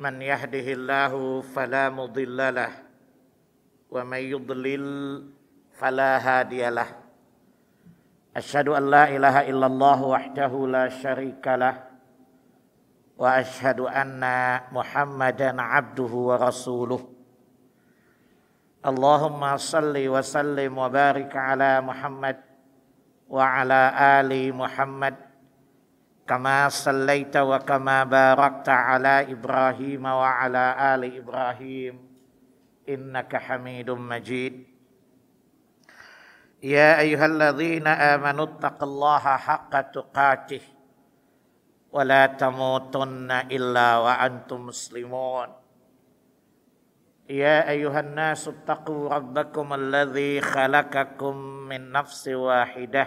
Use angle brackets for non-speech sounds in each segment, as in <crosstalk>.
من يهده الله فلا مضل له ومن يضلل فلا هادي له أشهد أن لا إله إلا الله وحده لا شريك له وأشهد أن محمدا عبده ورسوله اللهم صل وسلم وبارك على محمد وعلى آل محمد كما صليت وكما باركت على ابراهيم وعلى ال ابراهيم انك حميد مجيد يا ايها الذين امنوا اتقوا الله حق تقاته ولا تموتن الا وانتم مسلمون يا ايها الناس اتقوا ربكم الذي خلقكم من نفس واحده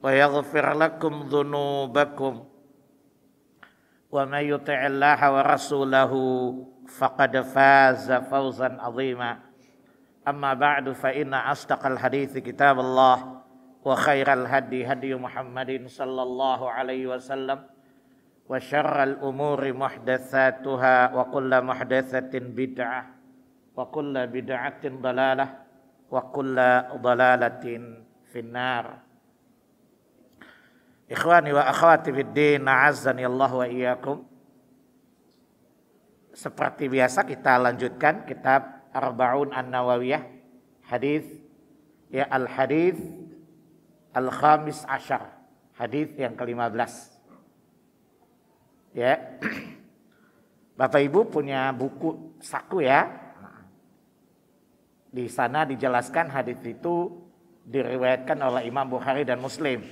ويغفر لكم ذنوبكم ومن يطع الله ورسوله فقد فاز فوزا عظيما أما بعد فإن أصدق الحديث كتاب الله وخير الهدي هدي محمد صلى الله عليه وسلم وشر الأمور محدثاتها وكل محدثة بدعة وكل بدعة ضلالة وكل ضلالة في النار Ikhwani wa akhwati fiddin, na'azzani Allah wa iyyakum. Seperti biasa kita lanjutkan kitab Arba'un An-Nawawiyah, hadis ya al-hadis al-khamis ashar hadis yang ke-15. Ya. <clears throat> Bapak Ibu punya buku saku ya. Di sana dijelaskan hadis itu diriwayatkan oleh Imam Bukhari dan Muslim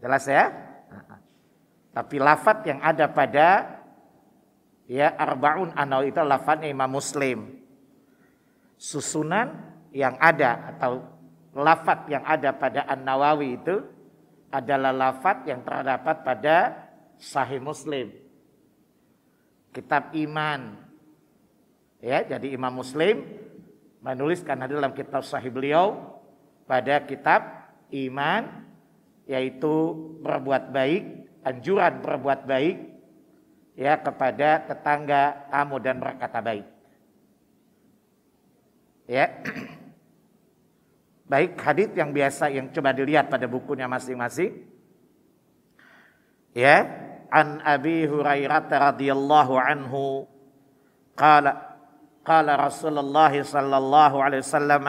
Jelas ya? Tapi lafat yang ada pada ya arbaun anau itu lafadznya Imam Muslim. Susunan yang ada atau lafat yang ada pada An-Nawawi itu adalah lafat yang terdapat pada Sahih Muslim. Kitab Iman. Ya, jadi Imam Muslim menuliskan dalam kitab Sahih beliau pada kitab Iman yaitu berbuat baik, anjuran berbuat baik ya kepada tetangga, tamu dan berkata baik. Ya. <clears throat> Baik hadis yang biasa yang coba dilihat pada bukunya masing-masing. Ya, an Abi Hurairah radhiyallahu anhu qala qala Rasulullah sallallahu alaihi wasallam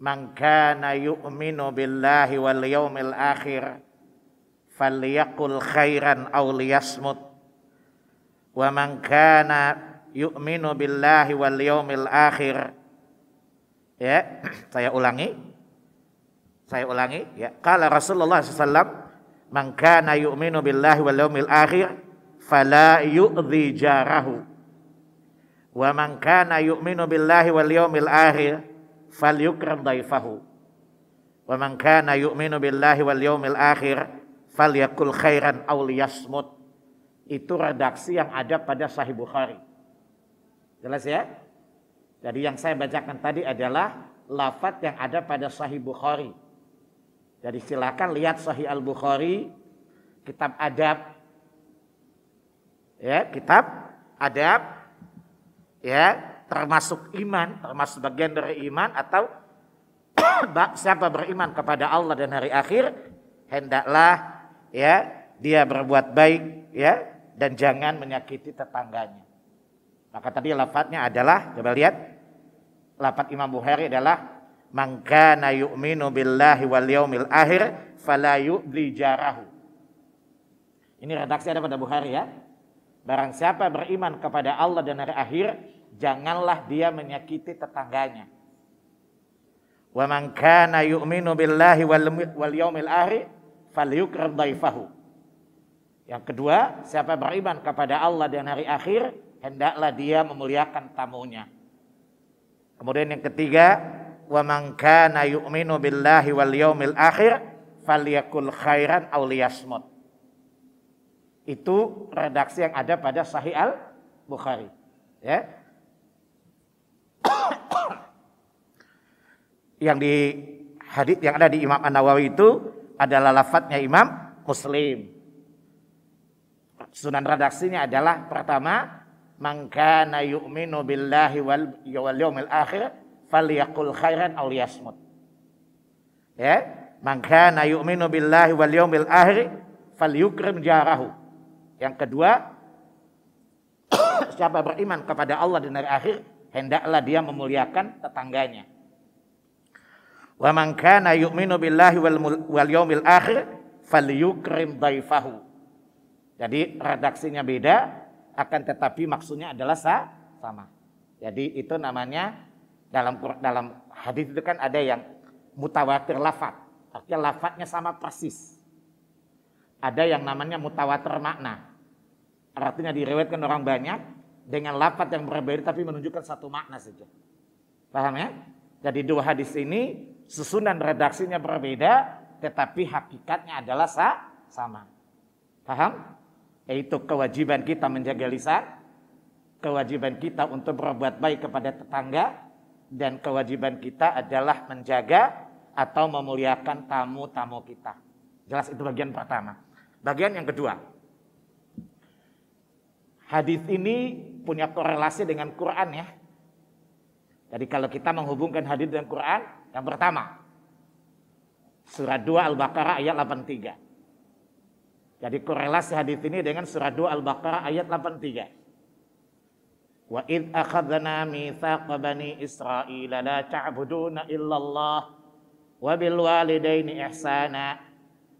man kana yu'minu billahi wal yaumil akhir falyakul khairan aw liyasmut wa man kana yu'minu billahi wal yaumil akhir ya <clears throat> saya ulangi saya ulangi ya kala Rasulullah SAW man kana yu'minu billahi wal yaumil akhir fala yu'dhi jarahu wa man kana yu'minu billahi wal yaumil akhir falyukrim daifahu. Wa man kana yu'minu billahi wal yawmil akhir falyakul khairan aw liyasmut. Itu redaksi yang ada pada Sahih Bukhari. Jelas ya? Jadi yang saya bacakan tadi adalah lafat yang ada pada Sahih Bukhari. Jadi silakan lihat Sahih Al-Bukhari, kitab adab. Ya, kitab adab. Ya, termasuk iman, termasuk bagian dari iman atau <coughs> siapa beriman kepada Allah dan hari akhir hendaklah ya dia berbuat baik ya dan jangan menyakiti tetangganya. Maka tadi lafadznya adalah coba lihat lafat Imam Bukhari adalah mangka na yu'minu billahi wal yaumil akhir fala yu'li jarahu. Ini redaksi ada pada Bukhari ya. Barang siapa beriman kepada Allah dan hari akhir janganlah dia menyakiti tetangganya. Wa man kana yu'minu billahi wal yaumil akhir falyukrim dhaifahu. Yang kedua, siapa beriman kepada Allah dan hari akhir, hendaklah dia memuliakan tamunya. Kemudian yang ketiga, wa man kana yu'minu billahi wal yaumil akhir falyakul khairan aw liyasmut. Itu redaksi yang ada pada Sahih Al Bukhari. Ya, <coughs> yang di hadis yang ada di Imam An Nawawi itu adalah lafadznya Imam Muslim. Sunan redaksinya adalah pertama mangkana yu'minu billahi wal yawmil akhir falyaqul khairan aw Yasmut. Ya, mangkana yu'minu billahi wal yawmil akhir falyukrim jarahu. Yang kedua, <coughs> siapa beriman kepada Allah dan hari akhir hendaklah dia memuliakan tetangganya. Wa man kana yu'minu billahi wal, yawmil akhir falyukrim daifahu. Jadi redaksinya beda akan tetapi maksudnya adalah sama. Jadi itu namanya dalam dalam hadis itu kan ada yang mutawatir lafat. Artinya lafatnya sama persis. Ada yang namanya mutawatir makna. Artinya direwetkan orang banyak, dengan lapat yang berbeda tapi menunjukkan satu makna saja. Paham ya? Jadi dua hadis ini susunan redaksinya berbeda tetapi hakikatnya adalah sama. Paham? Yaitu kewajiban kita menjaga lisan, kewajiban kita untuk berbuat baik kepada tetangga dan kewajiban kita adalah menjaga atau memuliakan tamu-tamu kita. Jelas itu bagian pertama. Bagian yang kedua, Hadis ini punya korelasi dengan Quran ya. Jadi kalau kita menghubungkan hadis dengan Quran, yang pertama surat 2 Al-Baqarah ayat 83. Jadi korelasi hadis ini dengan surat 2 Al-Baqarah ayat 83. Wa id akhadna mithaqa bani Israil la ta'buduna illallah wa bil walidaini ihsana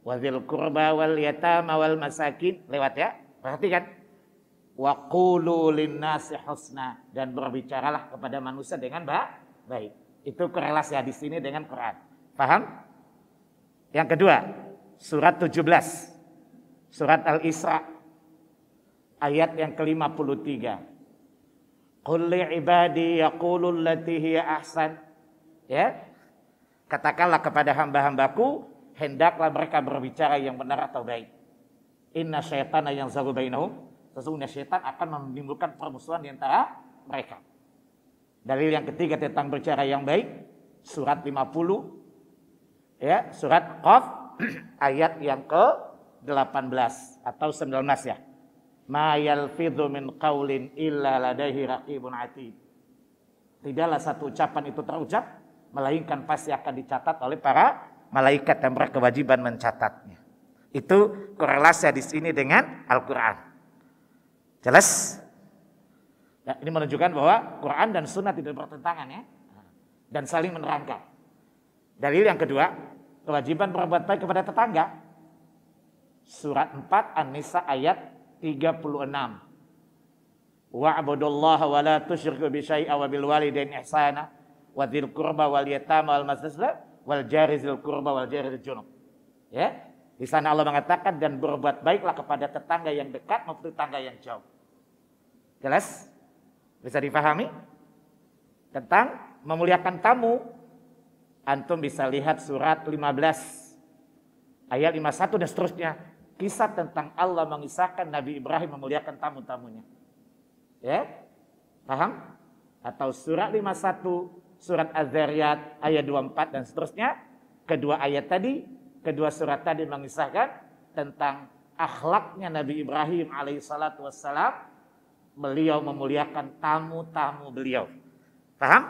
wa dzil qurba wal yatama wal masakin lewat ya. Perhatikan wa qulu linnasi husna dan berbicaralah kepada manusia dengan baik. Itu korelasi ya hadis ini dengan Quran. Paham? Yang kedua, surat 17. Surat Al-Isra ayat yang ke-53. Qul li ibadi yaqulu allati hiya ahsan. Ya. Katakanlah kepada hamba-hambaku hendaklah mereka berbicara yang benar atau baik. Inna syaitana yang zagu bainahum sesungguhnya setan akan menimbulkan permusuhan di antara mereka. Dalil yang ketiga tentang berbicara yang baik, surat 50, ya, surat Qaf, <clears throat> ayat yang ke-18 atau 19 ya. Ma yalfidhu min qawlin illa ladaihi raqibun atid. Tidaklah satu ucapan itu terucap, melainkan pasti akan dicatat oleh para malaikat yang berkewajiban mencatatnya. Itu korelasi di sini dengan Al-Quran. Jelas? Nah, ini menunjukkan bahwa Quran dan Sunnah tidak bertentangan ya, dan saling menerangkan. Dalil yang kedua, kewajiban berbuat baik kepada tetangga. Surat 4 An-Nisa ayat 36. Wa'budullaha wa la tusyriku bi syai'a wa bil walidain ihsana wa dzil qurba wal yatama wal masjid wal jari dzil qurba wal jari dzil junub. Ya, di sana Allah mengatakan dan berbuat baiklah kepada tetangga yang dekat maupun tetangga yang jauh. Jelas? Bisa dipahami? Tentang memuliakan tamu. Antum bisa lihat surat 15 ayat 51 dan seterusnya. Kisah tentang Allah mengisahkan Nabi Ibrahim memuliakan tamu-tamunya. Ya? Paham? Atau surat 51, surat Az-Zariyat ayat 24 dan seterusnya. Kedua ayat tadi Kedua surat tadi mengisahkan tentang akhlaknya Nabi Ibrahim alaihissalatu wassalam. Beliau memuliakan tamu-tamu beliau. Paham?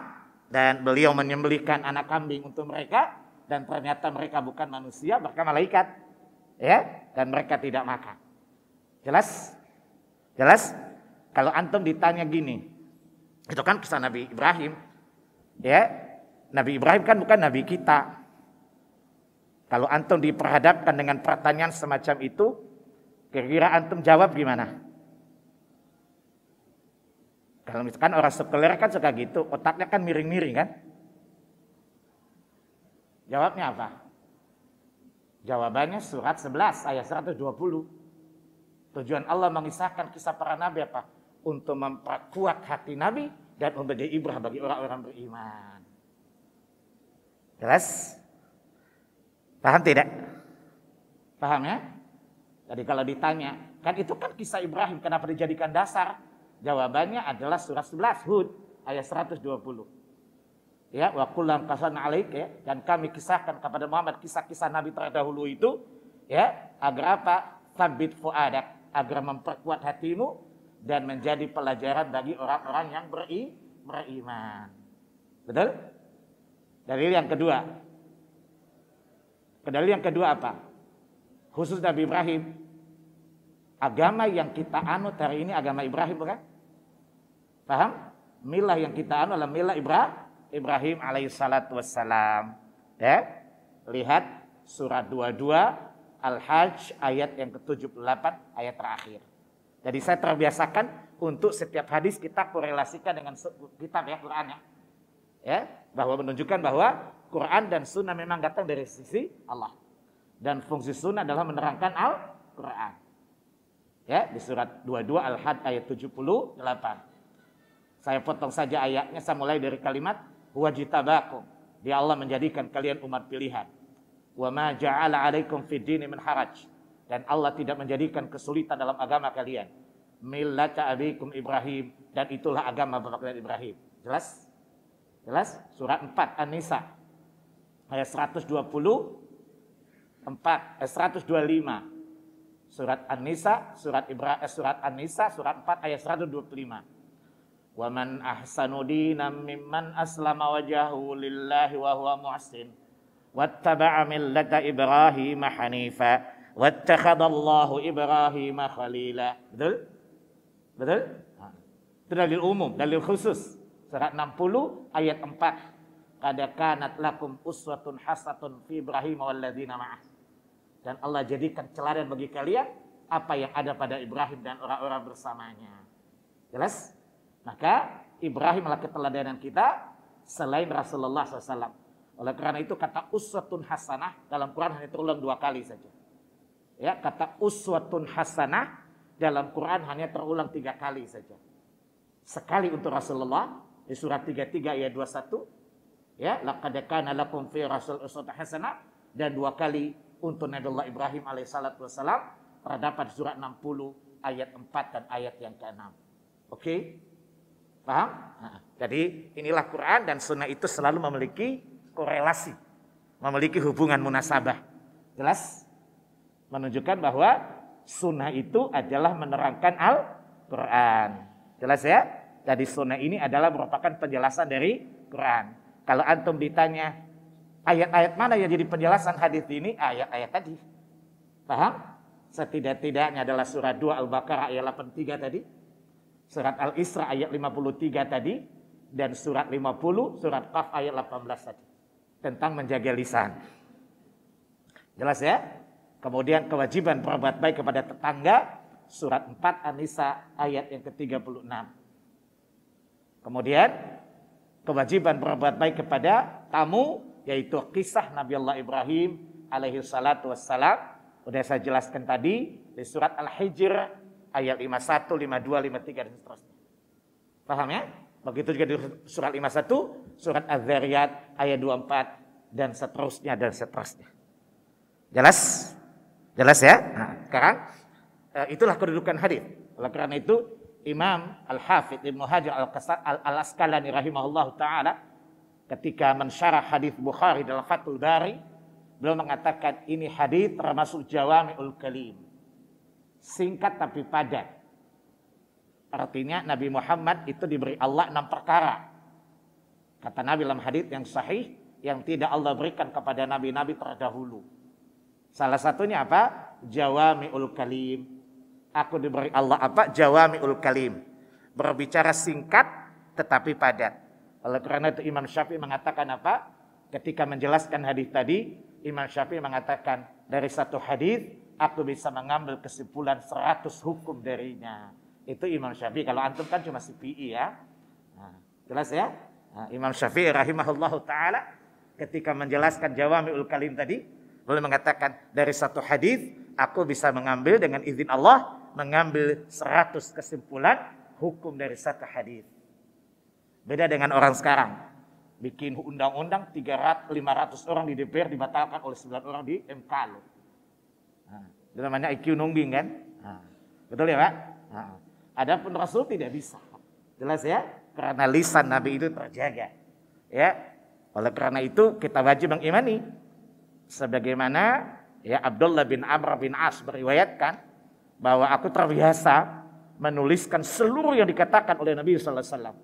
Dan beliau menyembelihkan anak kambing untuk mereka. Dan ternyata mereka bukan manusia, mereka malaikat. ya Dan mereka tidak makan. Jelas? Jelas? Kalau antum ditanya gini, itu kan kisah Nabi Ibrahim. Ya, Nabi Ibrahim kan bukan nabi kita. Kalau antum diperhadapkan dengan pertanyaan semacam itu, kira-kira antum jawab gimana? Kalau misalkan orang sekuler kan suka gitu, otaknya kan miring-miring kan? Jawabnya apa? Jawabannya surat 11 ayat 120. Tujuan Allah mengisahkan kisah para nabi apa? Untuk memperkuat hati nabi dan menjadi ibrah bagi orang-orang beriman. Jelas? Paham tidak? Paham ya? Jadi kalau ditanya, kan itu kan kisah Ibrahim kenapa dijadikan dasar? Jawabannya adalah surah 11 Hud ayat 120. Ya, wa kullam kasan alaik ya. Dan kami kisahkan kepada Muhammad kisah-kisah Nabi terdahulu itu ya, agar apa? Tabit fuadak, agar memperkuat hatimu dan menjadi pelajaran bagi orang-orang yang beri, beriman. Betul? Dalil yang kedua, Kedalil yang kedua apa? Khusus Nabi Ibrahim. Agama yang kita anut hari ini agama Ibrahim bukan? Paham? Milah yang kita anut adalah milah Ibrahim, Ibrahim alaihissalat wassalam. Ya? Lihat surat 22 Al-Hajj ayat yang ke-78 ayat terakhir. Jadi saya terbiasakan untuk setiap hadis kita korelasikan dengan kitab ya Quran ya. ya bahwa menunjukkan bahwa Quran dan sunnah memang datang dari sisi Allah. Dan fungsi sunnah adalah menerangkan Al-Quran. Ya, di surat 22 Al-Had ayat 78. Saya potong saja ayatnya, saya mulai dari kalimat wajitabakum. Dia Allah menjadikan kalian umat pilihan. Wa ma ja'ala 'alaikum fid dini min haraj. Dan Allah tidak menjadikan kesulitan dalam agama kalian. Millata abikum Ibrahim dan itulah agama bapak kalian Ibrahim. Jelas? Jelas? Surat 4 An-Nisa ayat 120 eh, 125 surat An-Nisa surat Ibrahim eh, surat An-Nisa surat 4 ayat 125 wa man ahsanu dinan mimman aslama wajahu lillahi wa huwa muhsin wattaba'a millata Ibrahim hanifa wattakhadallahu ibrahima khalila betul betul itu dalil umum dalil khusus surat 60 ayat 4 kadakanat lakum uswatun hasatun fi Ibrahim walladzina ma'ah. Dan Allah jadikan celaran bagi kalian apa yang ada pada Ibrahim dan orang-orang bersamanya. Jelas? Maka Ibrahim adalah keteladanan kita selain Rasulullah SAW. Oleh karena itu kata uswatun hasanah dalam Quran hanya terulang dua kali saja. Ya, kata uswatun hasanah dalam Quran hanya terulang tiga kali saja. Sekali untuk Rasulullah di surat 33 ayat 21, ya laqad kana lakum fi rasul uswatun hasanah dan dua kali untuk Allah Ibrahim alaihissalatu wassalam terdapat surat 60 ayat 4 dan ayat yang ke-6. Oke? Okay? Paham? Nah, jadi inilah Quran dan sunnah itu selalu memiliki korelasi. Memiliki hubungan munasabah. Jelas? Menunjukkan bahwa sunnah itu adalah menerangkan Al-Quran. Jelas ya? Jadi sunnah ini adalah merupakan penjelasan dari Quran. Kalau antum ditanya ayat-ayat mana yang jadi penjelasan hadis ini, ayat-ayat tadi. Paham? Setidak-tidaknya adalah surat 2 Al-Baqarah ayat 83 tadi, surat Al-Isra ayat 53 tadi, dan surat 50, surat Qaf ayat 18 tadi. Tentang menjaga lisan. Jelas ya? Kemudian kewajiban berbuat baik kepada tetangga, surat 4 Anissa ayat yang ke-36. Kemudian kewajiban berbuat baik kepada tamu yaitu kisah Nabi Allah Ibrahim alaihi salatu wassalam sudah saya jelaskan tadi di surat Al-Hijr ayat 51, 52, 53 dan seterusnya. Paham ya? Begitu juga di surat 51, surat Az-Zariyat ayat 24 dan seterusnya dan seterusnya. Jelas? Jelas ya? Nah, sekarang eh, itulah kedudukan hadis. Oleh karena itu Imam Al-Hafidh Ibnu Hajar Al-Asqalani rahimahullah taala ketika mensyarah hadis Bukhari dalam Fathul Bari beliau mengatakan ini hadis termasuk jawami'ul kalim. Singkat tapi padat. Artinya Nabi Muhammad itu diberi Allah enam perkara. Kata Nabi dalam hadis yang sahih yang tidak Allah berikan kepada nabi-nabi terdahulu. Salah satunya apa? Jawami'ul kalim, Aku diberi Allah apa? jawami Jawami'ul kalim. Berbicara singkat tetapi padat. Oleh karena itu Imam Syafi'i mengatakan apa? Ketika menjelaskan hadis tadi, Imam Syafi'i mengatakan dari satu hadis aku bisa mengambil kesimpulan 100 hukum darinya. Itu Imam Syafi'i. Kalau antum kan cuma CPI ya. Nah, jelas ya? Nah, Imam Syafi'i rahimahullahu taala ketika menjelaskan jawami Jawami'ul Kalim tadi, boleh mengatakan dari satu hadis aku bisa mengambil dengan izin Allah mengambil 100 kesimpulan hukum dari satu hadis. Beda dengan orang sekarang. Bikin undang-undang 300 500 orang di DPR dibatalkan oleh 9 orang di MK loh. Nah, itu namanya IQ nungging kan? Nah, betul ya, Pak? Nah, adapun Rasul tidak bisa. Jelas ya? Karena lisan Nabi itu terjaga. Ya. Oleh karena itu kita wajib mengimani sebagaimana ya Abdullah bin Amr bin As beriwayatkan bahwa aku terbiasa menuliskan seluruh yang dikatakan oleh Nabi sallallahu alaihi wasallam.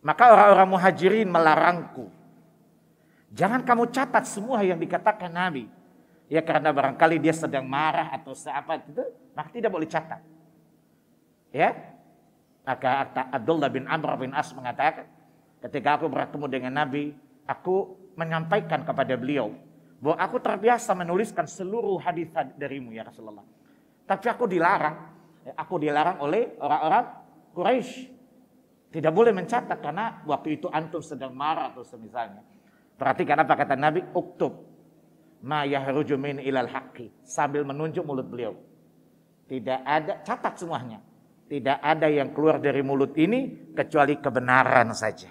Maka orang-orang muhajirin melarangku. Jangan kamu catat semua yang dikatakan Nabi. Ya karena barangkali dia sedang marah atau apa itu, maka tidak boleh catat. Ya. Maka Abdullah bin Amr bin As mengatakan, ketika aku bertemu dengan Nabi, aku menyampaikan kepada beliau bahwa aku terbiasa menuliskan seluruh hadis darimu ya Rasulullah. Tapi aku dilarang. Ya, aku dilarang oleh orang-orang Quraisy. Tidak boleh mencatat karena waktu itu antum sedang marah atau semisalnya. Perhatikan apa kata Nabi, uktub ma yahruju min ilal haqqi sambil menunjuk mulut beliau. Tidak ada catat semuanya. Tidak ada yang keluar dari mulut ini kecuali kebenaran saja.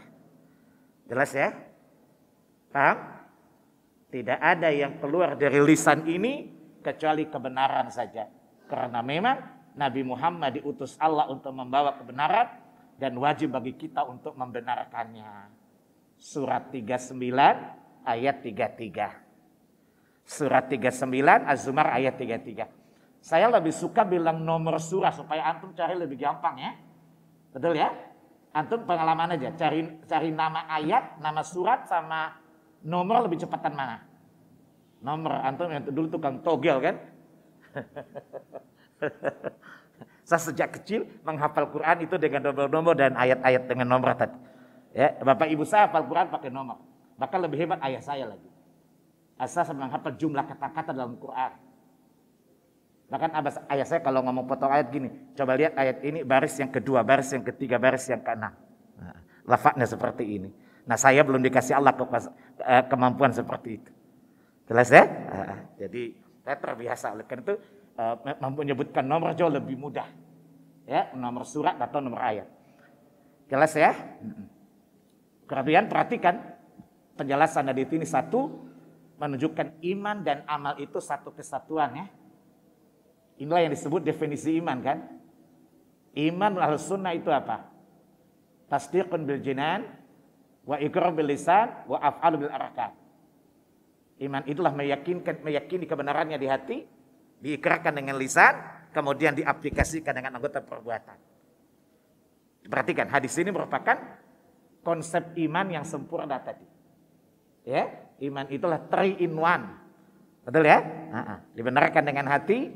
Jelas ya? Paham? Tidak ada yang keluar dari lisan ini kecuali kebenaran saja. Karena memang Nabi Muhammad diutus Allah untuk membawa kebenaran dan wajib bagi kita untuk membenarkannya. Surat 39 ayat 33. Surat 39 Az-Zumar ayat 33. Saya lebih suka bilang nomor surah supaya antum cari lebih gampang ya. Betul ya? Antum pengalaman aja cari cari nama ayat, nama surat sama nomor lebih cepatan mana? Nomor antum yang dulu tukang togel kan? <laughs> Saya sejak kecil menghafal Quran itu dengan nomor-nomor dan ayat-ayat dengan nomor tadi. Ya, Bapak Ibu saya hafal Quran pakai nomor. Bahkan lebih hebat ayah saya lagi. Asal saya menghafal jumlah kata-kata dalam Quran. Bahkan abas, ayah saya kalau ngomong potong ayat gini, coba lihat ayat ini baris yang kedua, baris yang ketiga, baris yang keenam. Nah, lafaknya seperti ini. Nah saya belum dikasih Allah eh, kemampuan seperti itu. Jelas ya? Ah, ah. jadi saya terbiasa, Oleh karena itu eh, menyebutkan nomor jauh lebih mudah. Ya, nomor surat atau nomor ayat. Jelas ya? kemudian perhatikan penjelasan dari ini satu menunjukkan iman dan amal itu satu kesatuan ya. Inilah yang disebut definisi iman kan. Iman al sunnah itu apa? Tasdiqun bil jinan, wa ikrar bil lisan, wa af'al bil arkan. Iman itulah meyakinkan meyakini kebenarannya di hati, diikrarkan dengan lisan, kemudian diaplikasikan dengan anggota perbuatan. Perhatikan hadis ini merupakan konsep iman yang sempurna tadi. Ya, iman itulah three in one. Betul ya? Dibenarkan dengan hati,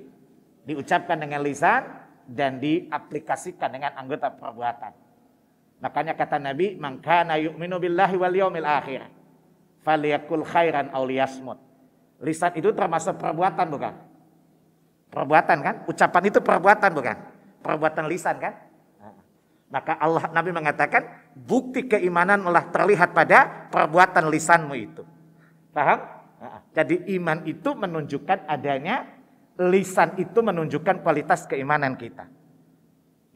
diucapkan dengan lisan, dan diaplikasikan dengan anggota perbuatan. Makanya kata Nabi, "Mangkana yu'minu billahi wal yawmil akhir." Faliyakul khairan auliyasmut. Lisan itu termasuk perbuatan bukan? Perbuatan kan? Ucapan itu perbuatan bukan? Perbuatan lisan kan? Maka Allah Nabi mengatakan bukti keimanan Allah terlihat pada perbuatan lisanmu itu. Paham? Jadi iman itu menunjukkan adanya lisan itu menunjukkan kualitas keimanan kita.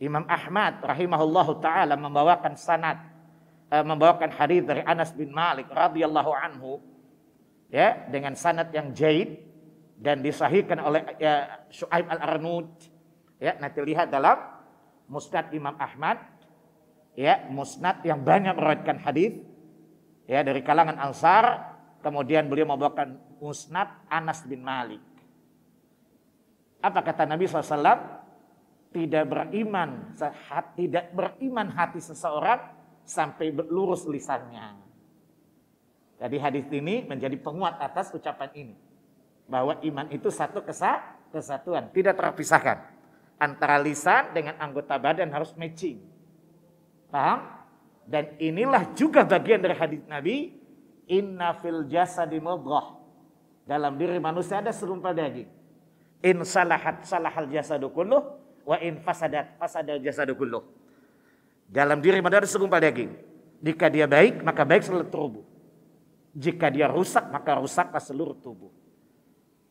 Imam Ahmad rahimahullahu taala membawakan sanad Eh, membawakan hadis dari Anas bin Malik radhiyallahu anhu ya dengan sanad yang jaid dan disahihkan oleh ya, Shu'aib al-Arnud ya nanti lihat dalam Musnad Imam Ahmad ya musnad yang banyak meriwayatkan hadis ya dari kalangan Ansar kemudian beliau membawakan Musnad Anas bin Malik apa kata Nabi SAW tidak beriman tidak beriman hati seseorang sampai lurus lisannya. Jadi hadis ini menjadi penguat atas ucapan ini. Bahwa iman itu satu kesatuan, tidak terpisahkan. Antara lisan dengan anggota badan harus matching. Paham? Dan inilah juga bagian dari hadis Nabi, inna fil jasadi mudghah. Dalam diri manusia ada serumpah daging. In salahat salahal jasadu kulluh wa in fasadat fasadal jasadu kulluh. Dalam diri manusia ada segumpal daging. Jika dia baik, maka baik seluruh tubuh. Jika dia rusak, maka rusaklah seluruh tubuh.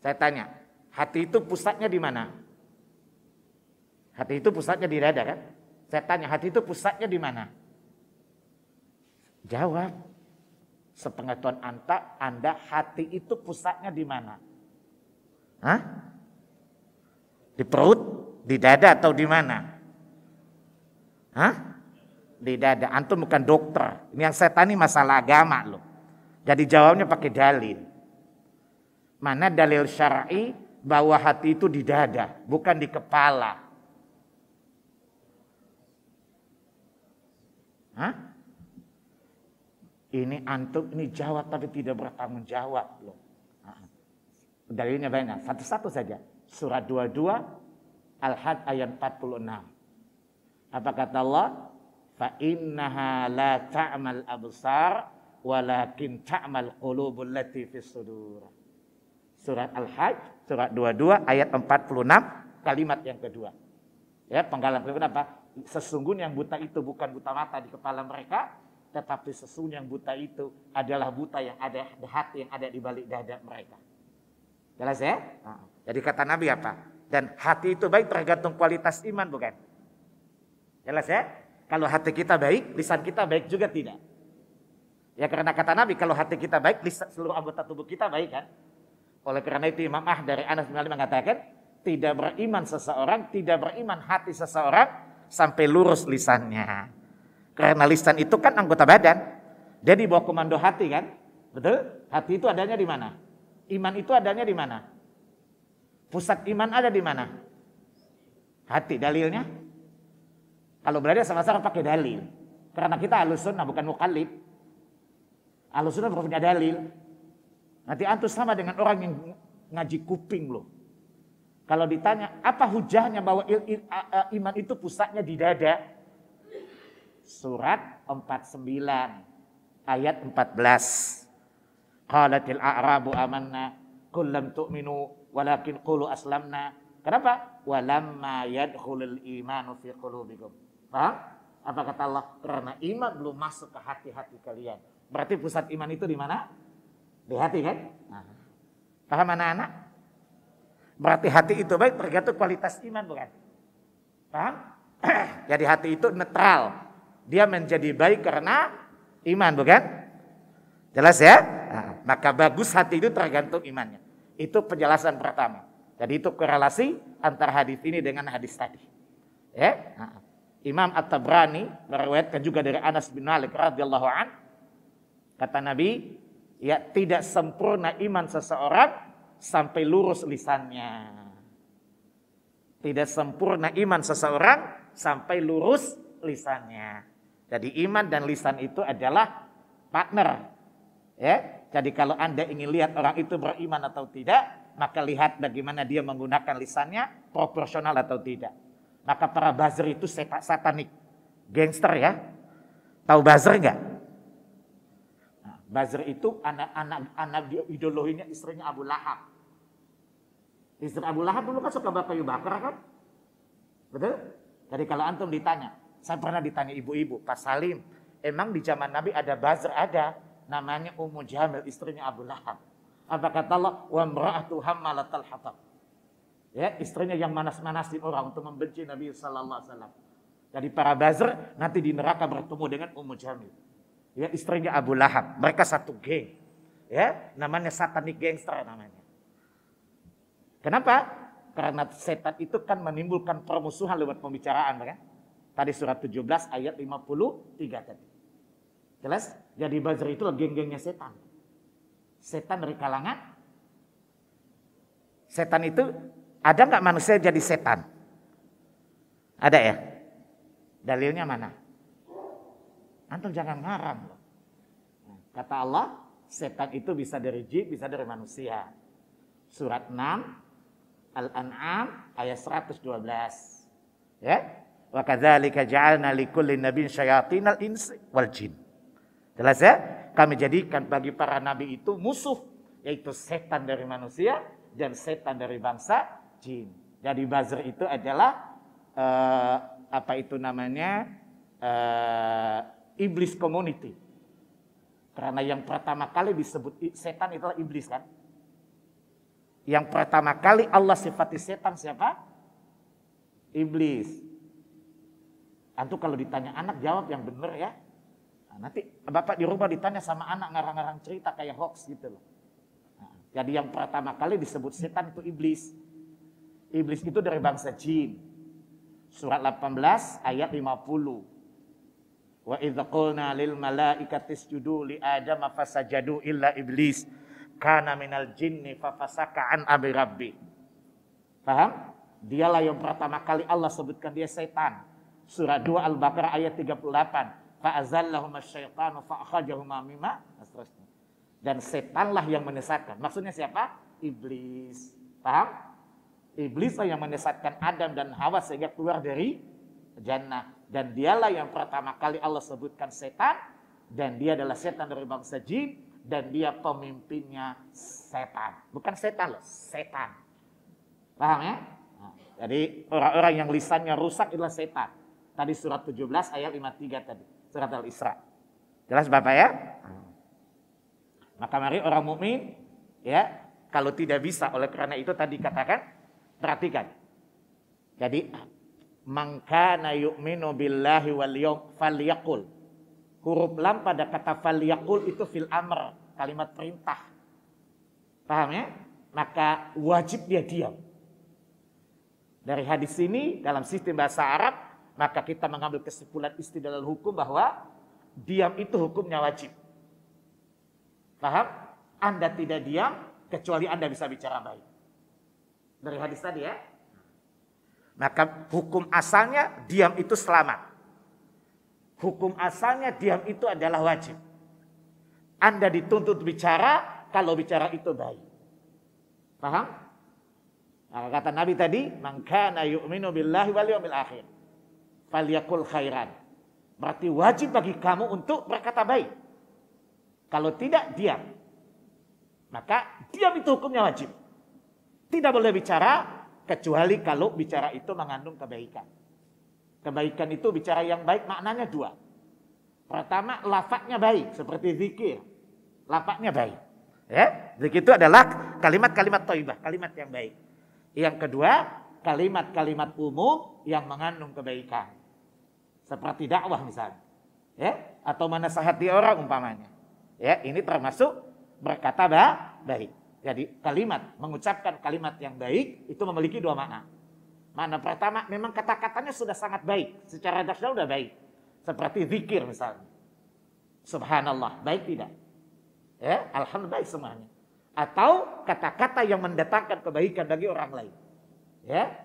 Saya tanya, hati itu pusatnya di mana? Hati itu pusatnya di dada kan? Saya tanya, hati itu pusatnya di mana? Jawab. Sepengetahuan Anda, Anda hati itu pusatnya di mana? Hah? Di perut? Di dada atau di mana? Hah? di dada. Antum bukan dokter. Ini yang saya tani masalah agama loh. Jadi jawabnya pakai dalil. Mana dalil syar'i bahwa hati itu di dada, bukan di kepala. Hah? Ini antum ini jawab tapi tidak bertanggung jawab loh. Dalilnya banyak, satu-satu saja. Surat 22 Al-Had ayat 46. Apa kata Allah? fa innaha la ta'mal absar walakin ta'mal qulubul lati fis sudur. Surat Al-Hajj surat 22 ayat 46 kalimat yang kedua. Ya, penggalan kedua apa? Sesungguhnya yang buta itu bukan buta mata di kepala mereka, tetapi sesungguhnya yang buta itu adalah buta yang ada di hati yang ada di balik dada mereka. Jelas ya? Jadi kata Nabi apa? Dan hati itu baik tergantung kualitas iman bukan? Jelas ya? Kalau hati kita baik, lisan kita baik juga tidak. Ya karena kata Nabi kalau hati kita baik, lisan seluruh anggota tubuh kita baik kan. Oleh karena itu Imam Ah dari Anas bin Malik mengatakan, tidak beriman seseorang, tidak beriman hati seseorang sampai lurus lisannya. Karena lisan itu kan anggota badan. jadi dibawa komando hati kan? Betul? Hati itu adanya di mana? Iman itu adanya di mana? Pusat iman ada di mana? Hati dalilnya kalau berada sama-sama pakai dalil. Karena kita alusunah bukan mukallib. alusunah bukan punya dalil. Nanti antus sama dengan orang yang ngaji kuping loh. Kalau ditanya apa hujahnya bahwa il, il, iman itu pusatnya di dada? Surat 49 ayat 14. Qalatil a'rabu amanna kullam tu'minu walakin qulu aslamna. Kenapa? Walamma yadkhulul imanu fi qulubikum. Paham? Apa kata Allah? Karena iman belum masuk ke hati-hati kalian. Berarti pusat iman itu di mana? Di hati kan? Nah. Paham anak-anak? Berarti hati itu baik tergantung kualitas iman bukan? Paham? <clears throat> Jadi hati itu netral. Dia menjadi baik karena iman bukan? Jelas ya? Nah, maka bagus hati itu tergantung imannya. Itu penjelasan pertama. Jadi itu korelasi antara hadis ini dengan hadis tadi. Ya? Nah. Imam At-Tabrani meriwayatkan juga dari Anas bin Malik radhiyallahu an kata Nabi, ya tidak sempurna iman seseorang sampai lurus lisannya. Tidak sempurna iman seseorang sampai lurus lisannya. Jadi iman dan lisan itu adalah partner. Ya. Jadi kalau Anda ingin lihat orang itu beriman atau tidak, maka lihat bagaimana dia menggunakan lisannya proporsional atau tidak. Maka para buzzer itu satanik. Gangster ya. Tahu buzzer nggak? Nah, buzzer itu anak-anak anak ideologinya istrinya Abu Lahab. Istri Abu Lahab dulu kan suka bapak Yubakar bakar kan? Betul? Jadi kalau antum ditanya, saya pernah ditanya ibu-ibu, Pak Salim, emang di zaman Nabi ada buzzer ada namanya Ummu Jamil istrinya Abu Lahab. Apa kata Allah? Wa mra'atu hammalatal hatab. Ya, istrinya yang manas-manasin orang untuk membenci Nabi sallallahu alaihi wasallam. Jadi para buzzer nanti di neraka bertemu dengan Ummu Jamil. Ya, istrinya Abu Lahab. Mereka satu geng. Ya, namanya satanic gangster namanya. Kenapa? Karena setan itu kan menimbulkan permusuhan lewat pembicaraan, kan? Tadi surat 17 ayat 53 tadi. Jelas? Jadi buzzer itu geng-gengnya setan. Setan dari kalangan setan itu ada nggak manusia jadi setan? Ada ya? Dalilnya mana? Antum jangan ngarang Kata Allah, setan itu bisa dari jin, bisa dari manusia. Surat 6 Al-An'am ayat 112. Ya? Wa kadzalika ja'alna likulli nabiyyin al insi wal jin. Jelas ya? Kami jadikan bagi para nabi itu musuh yaitu setan dari manusia dan setan dari bangsa jin. Jadi buzzer itu adalah uh, apa itu namanya uh, iblis community. Karena yang pertama kali disebut setan itulah iblis kan. Yang pertama kali Allah sifati setan siapa? Iblis. Antu kalau ditanya anak jawab yang benar ya. Nah, nanti bapak di rumah ditanya sama anak ngarang-ngarang cerita kayak hoax gitu loh. Nah, jadi yang pertama kali disebut setan itu iblis. Iblis itu dari bangsa jin. Surat 18 ayat 50. Wa idza qulna lil malaikati isjudu li adama fasajadu illa iblis kana minal jinni fasaka an abi rabbi. Paham? Dialah yang pertama kali Allah sebutkan dia setan. Surat 2 Al-Baqarah ayat 38 asyaitanu fa fa'akhajahuma mimma seterusnya. Dan setanlah yang menyesatkan. Maksudnya siapa? Iblis. Paham? Iblis yang menyesatkan Adam dan Hawa sehingga keluar dari jannah. Dan dialah yang pertama kali Allah sebutkan setan. Dan dia adalah setan dari bangsa jin. Dan dia pemimpinnya setan. Bukan setan loh, setan. Paham ya? Nah, jadi orang-orang yang lisannya rusak adalah setan. Tadi surat 17 ayat 53 tadi. Surat Al-Isra. Jelas Bapak ya? Maka mari orang mukmin ya kalau tidak bisa oleh karena itu tadi katakan Perhatikan. Jadi mangkana yu'minu billahi wal falyaqul. Huruf lam pada kata falyaqul itu fil amr, kalimat perintah. Paham ya? Maka wajib dia diam. Dari hadis ini dalam sistem bahasa Arab maka kita mengambil kesimpulan istidlal hukum bahwa diam itu hukumnya wajib. Paham? Anda tidak diam kecuali Anda bisa bicara baik. Dari hadis tadi ya. Maka hukum asalnya diam itu selamat. Hukum asalnya diam itu adalah wajib. Anda dituntut bicara kalau bicara itu baik. Paham? Nah, kata Nabi tadi, "Mangkana yu'minu billahi wal yawmil akhir." Falyakul khairan. Berarti wajib bagi kamu untuk berkata baik. Kalau tidak diam. Maka diam itu hukumnya wajib. Tidak boleh bicara kecuali kalau bicara itu mengandung kebaikan. Kebaikan itu bicara yang baik maknanya dua. Pertama, lafaknya baik seperti zikir. Lafaknya baik. Ya, zikir itu adalah kalimat-kalimat toibah, kalimat yang baik. Yang kedua, kalimat-kalimat umum yang mengandung kebaikan. Seperti dakwah misalnya. Ya, atau di orang umpamanya. Ya, ini termasuk berkata baik. Jadi ya, kalimat, mengucapkan kalimat yang baik itu memiliki dua makna. Makna pertama, memang kata-katanya sudah sangat baik. Secara dasar sudah baik. Seperti zikir misalnya. Subhanallah, baik tidak? Ya, alhamdulillah baik semuanya. Atau kata-kata yang mendatangkan kebaikan bagi orang lain. Ya,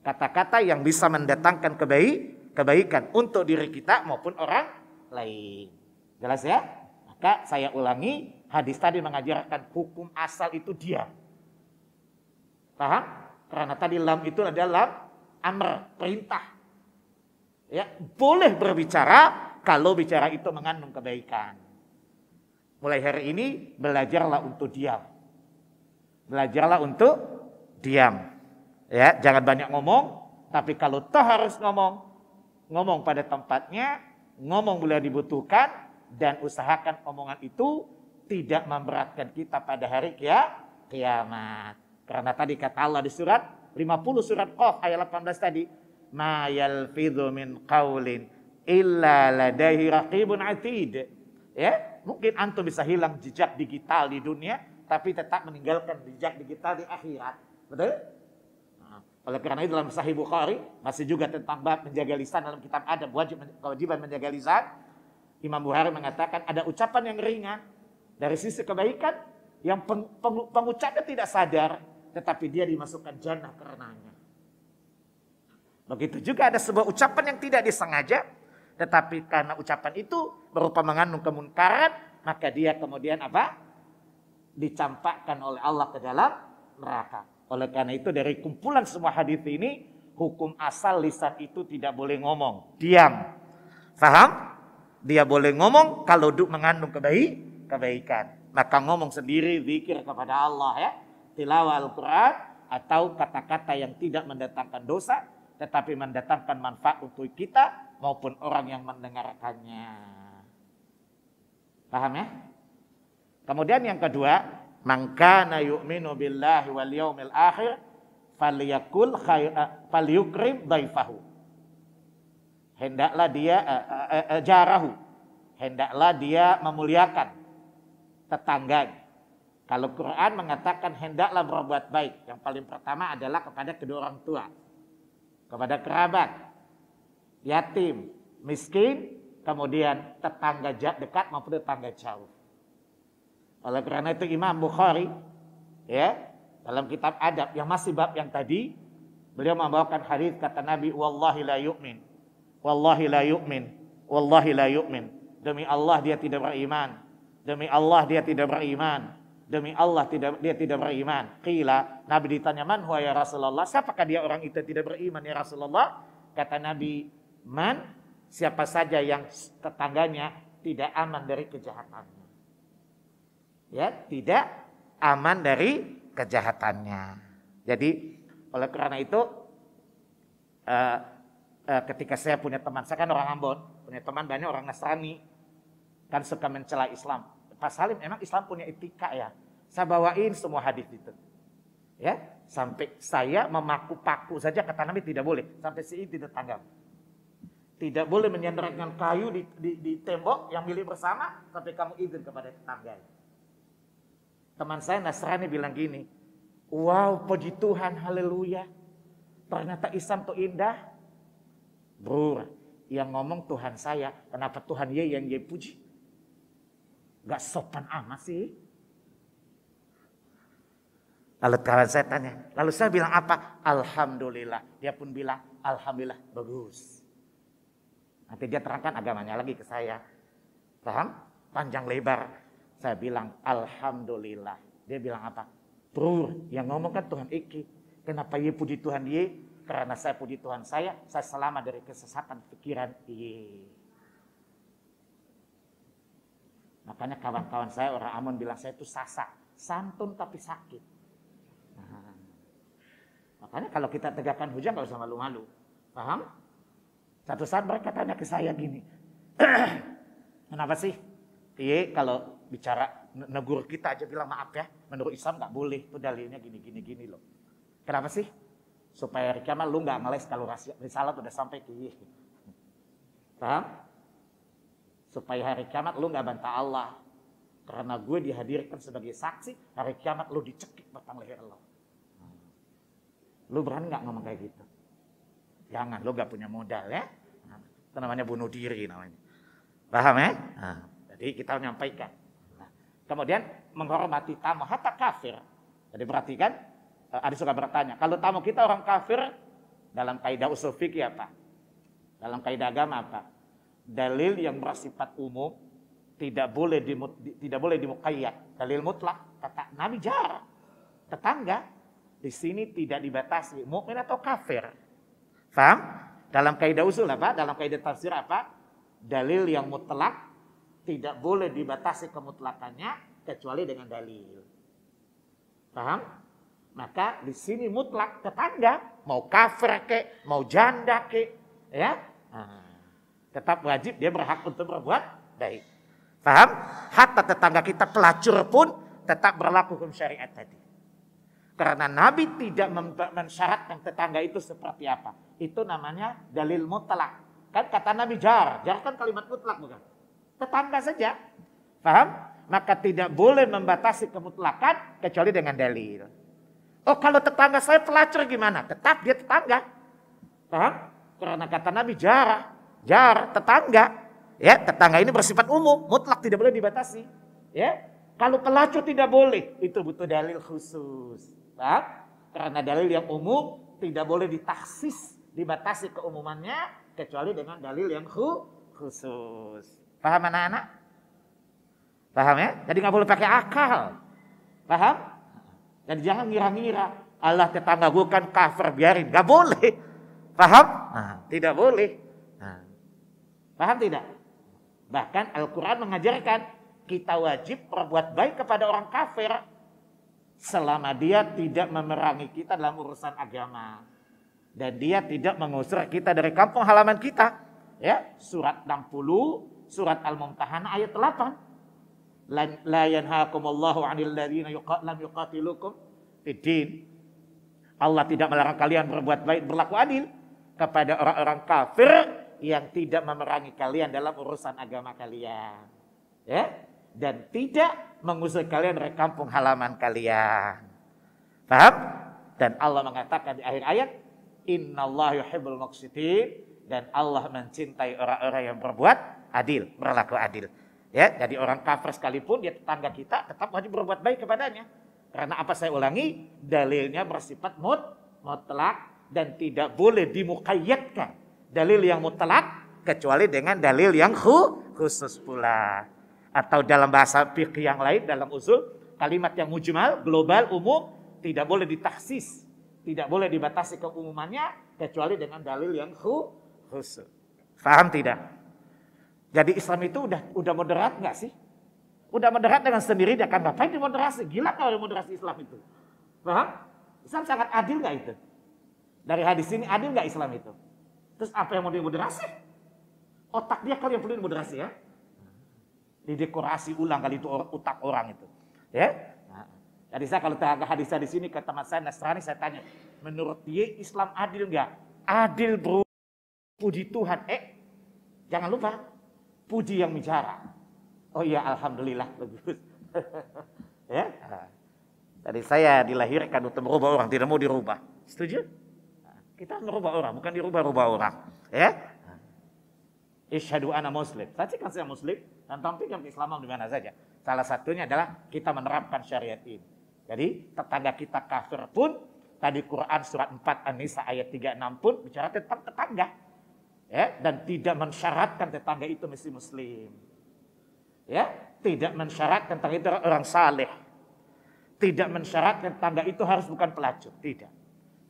kata-kata yang bisa mendatangkan kebaik, kebaikan untuk diri kita maupun orang lain. Jelas ya? Maka saya ulangi, Hadis tadi mengajarkan hukum asal itu dia. Paham? Karena tadi lam itu adalah lam amr, perintah. Ya, boleh berbicara kalau bicara itu mengandung kebaikan. Mulai hari ini belajarlah untuk diam. Belajarlah untuk diam. Ya, jangan banyak ngomong, tapi kalau toh harus ngomong, ngomong pada tempatnya, ngomong bila dibutuhkan dan usahakan omongan itu tidak memberatkan kita pada hari kiamat. Karena tadi kata Allah di surat 50 surat Qaf ayat 18 tadi, "Ma yalfidhu min qaulin illa ladaihi raqibun atid." Ya, mungkin antum bisa hilang jejak digital di dunia, tapi tetap meninggalkan jejak digital di akhirat. Betul? Nah, oleh karena itu dalam Sahih Bukhari masih juga tentang bab menjaga lisan dalam kitab adab wajib kewajiban menjaga lisan. Imam Bukhari mengatakan ada ucapan yang ringan dari sisi kebaikan yang peng, peng, pengucapnya tidak sadar tetapi dia dimasukkan jannah karenanya. Begitu juga ada sebuah ucapan yang tidak disengaja tetapi karena ucapan itu berupa mengandung kemunkaran maka dia kemudian apa? dicampakkan oleh Allah ke dalam neraka. Oleh karena itu dari kumpulan semua hadis ini hukum asal lisan itu tidak boleh ngomong, diam. Faham? Dia boleh ngomong kalau duk mengandung kebaik, kebaikan. Maka nah, ngomong sendiri zikir kepada Allah ya. Tilawah Al-Quran atau kata-kata yang tidak mendatangkan dosa tetapi mendatangkan manfaat untuk kita maupun orang yang mendengarkannya. Paham ya? Kemudian yang kedua, mangkana yu'minu billahi wal yaumil akhir falyakul eh, falyukrim daifahu. Hendaklah dia uh, uh, uh, jarahu. Hendaklah dia memuliakan tetangganya. Kalau Quran mengatakan hendaklah berbuat baik, yang paling pertama adalah kepada kedua orang tua, kepada kerabat, yatim, miskin, kemudian tetangga dekat maupun tetangga jauh. Oleh karena itu Imam Bukhari ya dalam kitab adab yang masih bab yang tadi beliau membawakan hadis kata Nabi wallahi la yu'min wallahi la yu'min wallahi la yu'min demi Allah dia tidak beriman Demi Allah dia tidak beriman. Demi Allah tidak dia tidak beriman. Qila, Nabi ditanya, "Man huwa ya Rasulullah?" Siapakah dia orang itu tidak beriman ya Rasulullah? Kata Nabi, "Man siapa saja yang tetangganya tidak aman dari kejahatannya." Ya, tidak aman dari kejahatannya. Jadi, oleh karena itu uh, uh, ketika saya punya teman, saya kan orang Ambon, punya teman banyak orang Nasrani kan suka mencela Islam. Pak Salim emang Islam punya etika ya. Saya bawain semua hadis itu. Ya, sampai saya memaku paku saja kata Nabi tidak boleh, sampai si tidak tanggap. Tidak boleh menyandarkan kayu di, di, di tembok yang milik bersama sampai kamu izin kepada tetangga. Teman saya Nasrani bilang gini, wow puji Tuhan, haleluya. Ternyata Islam tuh indah. Bro, yang ngomong Tuhan saya, kenapa Tuhan ye yang ye puji? Gak sopan amat sih. Lalu kawan saya tanya, lalu saya bilang apa? Alhamdulillah. Dia pun bilang, Alhamdulillah, bagus. Nanti dia terangkan agamanya lagi ke saya. Paham? Panjang lebar. Saya bilang, Alhamdulillah. Dia bilang apa? terur yang ngomong kan Tuhan Iki. Kenapa ye puji Tuhan ye? Karena saya puji Tuhan saya, saya selamat dari kesesatan pikiran ye. Makanya kawan-kawan saya orang Amon bilang saya itu sasa santun tapi sakit. Nah. makanya kalau kita tegakkan hujan nggak usah malu-malu, paham? Satu saat mereka tanya ke saya gini, <clears throat> kenapa sih? Iya kalau bicara negur kita aja bilang maaf ya, menurut Islam nggak boleh, itu dalilnya gini gini gini loh. Kenapa sih? Supaya rekaman lu nggak ngeles kalau misalnya udah sampai ke Paham? Supaya hari kiamat lu nggak bantah Allah. Karena gue dihadirkan sebagai saksi, hari kiamat lu dicekik batang leher lo. Lu berani nggak ngomong kayak gitu? Jangan, lu nggak punya modal ya. Itu namanya bunuh diri namanya. Paham ya? Nah, jadi kita menyampaikan. Nah, kemudian menghormati tamu hatta kafir. Jadi perhatikan, eh, ada suka bertanya, kalau tamu kita orang kafir, dalam kaidah usul fikih apa? Dalam kaidah agama apa? dalil yang bersifat umum tidak boleh di, tidak boleh dimuqayyad. Dalil mutlak kata Nabi jar tetangga di sini tidak dibatasi mukmin atau kafir. Paham? Dalam kaidah usul apa? Dalam kaidah tafsir apa? Dalil yang mutlak tidak boleh dibatasi kemutlakannya kecuali dengan dalil. Paham? Maka di sini mutlak tetangga mau kafir ke, mau janda ke, ya. Aha tetap wajib dia berhak untuk berbuat baik. Paham? Hatta tetangga kita pelacur pun tetap berlaku hukum syariat tadi. Karena Nabi tidak mensyaratkan tetangga itu seperti apa. Itu namanya dalil mutlak. Kan kata Nabi jar, jar kan kalimat mutlak bukan? Tetangga saja. Paham? Maka tidak boleh membatasi kemutlakan kecuali dengan dalil. Oh kalau tetangga saya pelacur gimana? Tetap dia tetangga. Paham? Karena kata Nabi jarah jar, tetangga. Ya, tetangga ini bersifat umum, mutlak tidak boleh dibatasi. Ya, kalau pelacur tidak boleh, itu butuh dalil khusus. Nah, karena dalil yang umum tidak boleh ditaksis, dibatasi keumumannya kecuali dengan dalil yang khusus. Paham anak-anak? Paham ya? Jadi nggak boleh pakai akal. Paham? jadi jangan ngira-ngira Allah tetangga gue kan cover biarin. Gak boleh. Paham? Nah, tidak boleh. Paham tidak? Bahkan Al-Quran mengajarkan kita wajib berbuat baik kepada orang kafir selama dia tidak memerangi kita dalam urusan agama dan dia tidak mengusir kita dari kampung halaman kita ya surat 60 surat al-mumtahanah ayat 8 la yanhaakumullahu 'anil ladzina lam yuqatilukum fid Allah tidak melarang kalian berbuat baik berlaku adil kepada orang-orang kafir yang tidak memerangi kalian dalam urusan agama kalian. Ya? Dan tidak mengusir kalian dari kampung halaman kalian. Paham? Dan Allah mengatakan di akhir ayat, Inna Allah yuhibbul muqsitin. Dan Allah mencintai orang-orang yang berbuat adil, berlaku adil. Ya, jadi orang kafir sekalipun dia tetangga kita tetap wajib berbuat baik kepadanya. Karena apa saya ulangi, dalilnya bersifat mut, mutlak dan tidak boleh dimukayatkan dalil yang mutlak kecuali dengan dalil yang khusus pula. Atau dalam bahasa fikih yang lain dalam usul kalimat yang mujmal, global, umum tidak boleh ditaksis tidak boleh dibatasi keumumannya kecuali dengan dalil yang khusus. Faham tidak? Jadi Islam itu udah udah moderat nggak sih? Udah moderat dengan sendiri dia akan ngapain dimoderasi? Gila kalau moderasi Islam itu. Paham? Islam sangat adil nggak itu? Dari hadis ini adil nggak Islam itu? Terus apa yang mau dimoderasi? Otak dia kali yang perlu dimoderasi ya. Didekorasi ulang kali itu otak orang itu. Ya. Nah, jadi saya kalau tengah hadisnya di sini ke teman saya Nasrani saya tanya, menurut dia Islam adil enggak? Adil bro. Puji Tuhan. Eh, jangan lupa puji yang bicara. Oh iya, alhamdulillah bagus. <laughs> ya. Tadi saya dilahirkan untuk merubah orang, tidak mau dirubah. Setuju? Kita merubah orang, bukan dirubah-rubah orang. Ya? Isyadu ana muslim. Saksikan saya muslim dan tampilkan keislaman di mana saja. Salah satunya adalah kita menerapkan syariat ini. Jadi tetangga kita kafir pun tadi Quran surat 4 An-Nisa ayat 36 pun bicara tentang tetangga. Ya, dan tidak mensyaratkan tetangga itu mesti muslim. Ya, tidak mensyaratkan tetangga itu orang saleh. Tidak mensyaratkan tetangga itu harus bukan pelacur, tidak.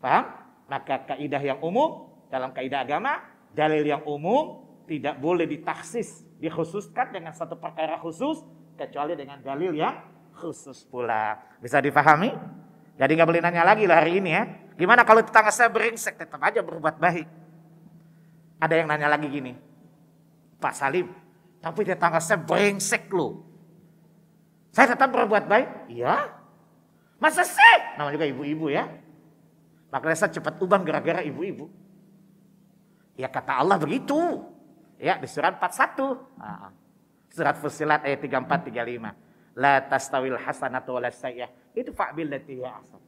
Paham? Maka kaidah yang umum dalam kaidah agama, dalil yang umum tidak boleh ditaksis, dikhususkan dengan satu perkara khusus kecuali dengan dalil yang khusus pula. Bisa difahami Jadi nggak boleh nanya lagi lah hari ini ya. Gimana kalau tetangga saya beringsek tetap aja berbuat baik. Ada yang nanya lagi gini, Pak Salim, tapi tetangga saya beringsek loh. Saya tetap berbuat baik? Iya. Masa sih? Namanya juga ibu-ibu ya. Makanya saya cepat uban gara-gara ibu-ibu. Ya kata Allah begitu. Ya di surat 41. Ah. surat Fusilat ayat 34 35. La tastawil hasanatu wal sayyi'ah. Itu fa'bil lati asal.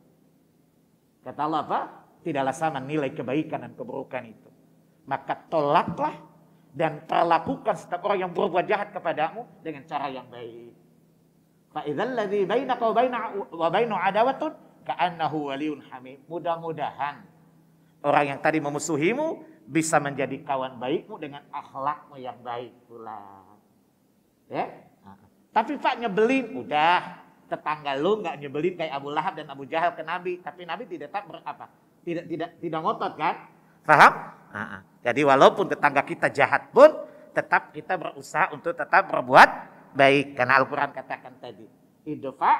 Kata Allah apa? Tidaklah sama nilai kebaikan dan keburukan itu. Maka tolaklah dan perlakukan setiap orang yang berbuat jahat kepadamu dengan cara yang baik. Fa idzal ladzi bainaka wa baina wa bainu adawatun Ka'annahu waliyun Mudah-mudahan orang yang tadi memusuhimu bisa menjadi kawan baikmu dengan akhlakmu yang baik pula. Ya? Tapi Pak nyebelin, udah tetangga lu nggak nyebelin kayak Abu Lahab dan Abu Jahal ke Nabi, tapi Nabi tidak tak berapa? Tidak tidak tidak ngotot kan? Paham? jadi walaupun tetangga kita jahat pun tetap kita berusaha untuk tetap berbuat baik karena Al-Qur'an katakan tadi, idfa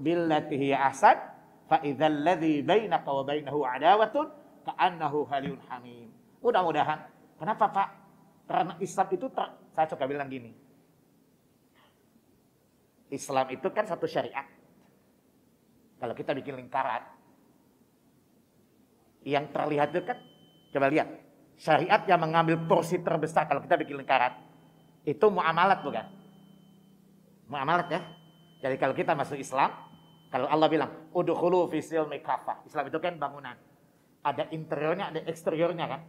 billati hiya asad fa idzal ladzi bainaka wa bainahu adawatun ka'annahu hamim. Mudah-mudahan. Kenapa, Pak? Karena Islam itu ter, saya suka bilang gini. Islam itu kan satu syariat. Kalau kita bikin lingkaran, yang terlihat itu kan, coba lihat, syariat yang mengambil porsi terbesar kalau kita bikin lingkaran, itu muamalat bukan? Muamalat ya. Jadi kalau kita masuk Islam, kalau Allah bilang, udhulu fisil mikafa. Islam itu kan bangunan. Ada interiornya, ada eksteriornya kan.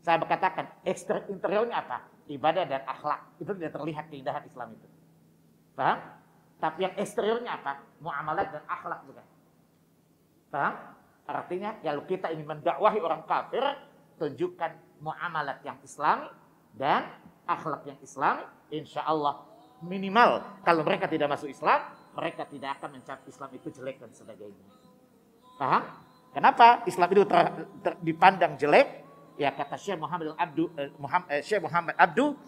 Saya berkatakan, ekster interiornya apa? Ibadah dan akhlak. Itu tidak terlihat keindahan Islam itu. Paham? Tapi yang eksteriornya apa? Muamalat dan akhlak juga. Paham? Artinya, ya kalau kita ingin mendakwahi orang kafir, tunjukkan muamalat yang Islam dan akhlak yang Islam. Insya Allah minimal kalau mereka tidak masuk Islam, mereka tidak akan mencap Islam itu jelek dan sebagainya. Paham? Kenapa Islam itu ter, ter, dipandang jelek? Ya kata Syekh Muhammad Abdul Abdu eh, Muhammad, eh, Syekh Muhammad Abdu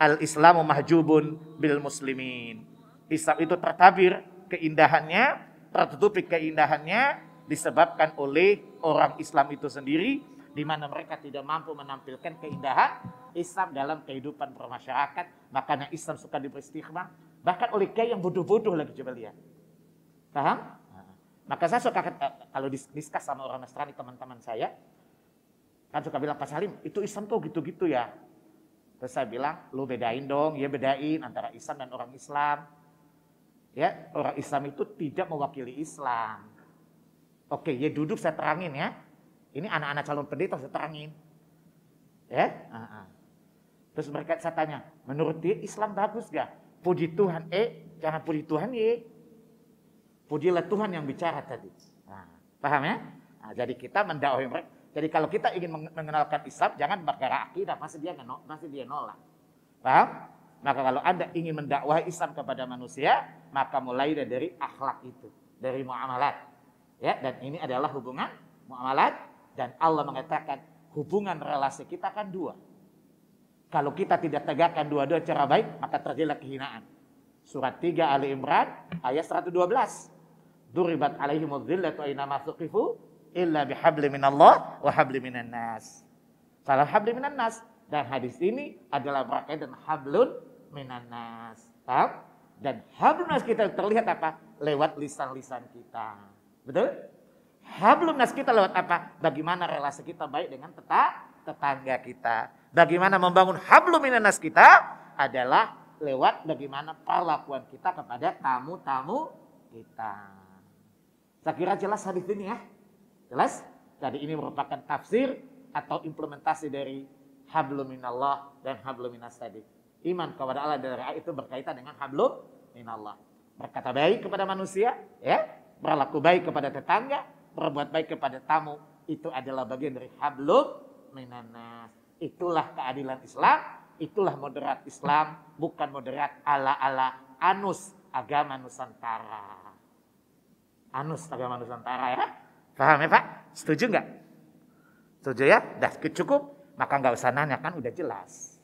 al Islamu mahjubun bil muslimin. Islam itu tertabir keindahannya, tertutupi keindahannya disebabkan oleh orang Islam itu sendiri di mana mereka tidak mampu menampilkan keindahan Islam dalam kehidupan bermasyarakat. Makanya Islam suka diberi stigma Bahkan oleh kiai yang bodoh-bodoh lagi coba lihat. Paham? maka saya suka eh, kalau diskus sama orang Nasrani teman-teman saya, kan suka bilang Pak Salim, itu Islam tuh gitu-gitu ya. Terus saya bilang, lu bedain dong, ya bedain antara Islam dan orang Islam. Ya, orang Islam itu tidak mewakili Islam. Oke, ya duduk saya terangin ya. Ini anak-anak calon pendeta saya terangin. Ya, Terus mereka saya tanya, menurut dia Islam bagus gak? puji Tuhan eh jangan puji Tuhan ye eh. Pujilah Tuhan yang bicara tadi. Nah, paham ya? Nah, jadi kita mendakwai mereka. Jadi kalau kita ingin mengenalkan Islam, jangan berkara akidah, pasti dia nol, pasti dia nolak. Paham? Maka kalau Anda ingin mendakwai Islam kepada manusia, maka mulai dari akhlak itu, dari muamalat. Ya, dan ini adalah hubungan muamalat dan Allah mengatakan hubungan relasi kita kan dua. Kalau kita tidak tegakkan dua-dua cara baik, maka terjadilah kehinaan. Surat 3 Ali Imran ayat 112. Duribat alaihim dhillatu aina masuqifu illa bihabli minallah wa habli minan nas. Salah habli minan nas. Dan hadis ini adalah berkaitan dengan hablun minan nas. Paham? Dan hablun nas kita terlihat apa? Lewat lisan-lisan kita. Betul? Hablun nas kita lewat apa? Bagaimana relasi kita baik dengan tetangga kita bagaimana membangun hablu minanas kita adalah lewat bagaimana perlakuan kita kepada tamu-tamu kita. Saya kira jelas hadis ini ya. Jelas? Jadi ini merupakan tafsir atau implementasi dari hablu minallah dan hablu minas tadi. Iman kepada Allah dan dari itu berkaitan dengan hablum minallah. Berkata baik kepada manusia, ya, berlaku baik kepada tetangga, berbuat baik kepada tamu itu adalah bagian dari hablum minanas. Itulah keadilan Islam, itulah moderat Islam, bukan moderat ala-ala anus agama Nusantara. Anus agama Nusantara ya. Paham ya Pak? Setuju nggak? Setuju ya? Dah cukup, maka nggak usah nanya kan udah jelas.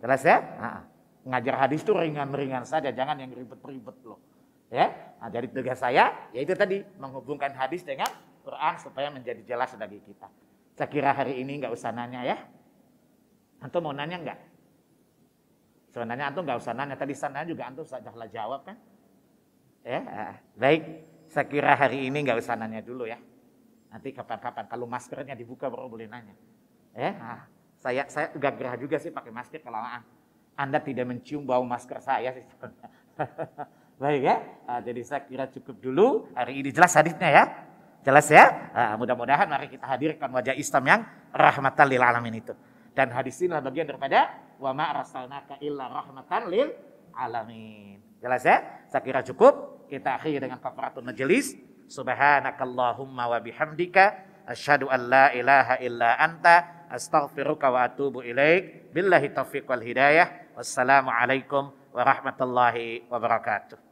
Jelas ya? Nah, ngajar hadis itu ringan-ringan saja, jangan yang ribet-ribet loh. Ya, nah, jadi tugas saya yaitu tadi menghubungkan hadis dengan Quran supaya menjadi jelas bagi kita. Saya kira hari ini nggak usah nanya ya. Antum mau nanya nggak? Sebenarnya antum nggak usah nanya. Tadi sana juga antum sudah jawab kan? Ya, eh, baik. Saya kira hari ini nggak usah nanya dulu ya. Nanti kapan-kapan kalau maskernya dibuka baru boleh nanya. Ya, ah, saya saya gak gerah juga sih pakai masker kalau Anda tidak mencium bau masker saya sih. <laughs> Baik ya. Ah, jadi saya kira cukup dulu. Hari ini jelas hadisnya ya. Jelas ya? Nah, mudah-mudahan mari kita hadirkan wajah Islam yang rahmatan lil alamin itu. Dan hadis inilah bagian daripada wa ma arsalnaka illa rahmatan lil alamin. Jelas ya? Saya kira cukup. Kita akhiri dengan kafaratul majelis. Subhanakallahumma wa bihamdika asyhadu an la ilaha illa anta astaghfiruka wa atubu ilaik. Billahi taufiq wal hidayah. Wassalamualaikum warahmatullahi wabarakatuh.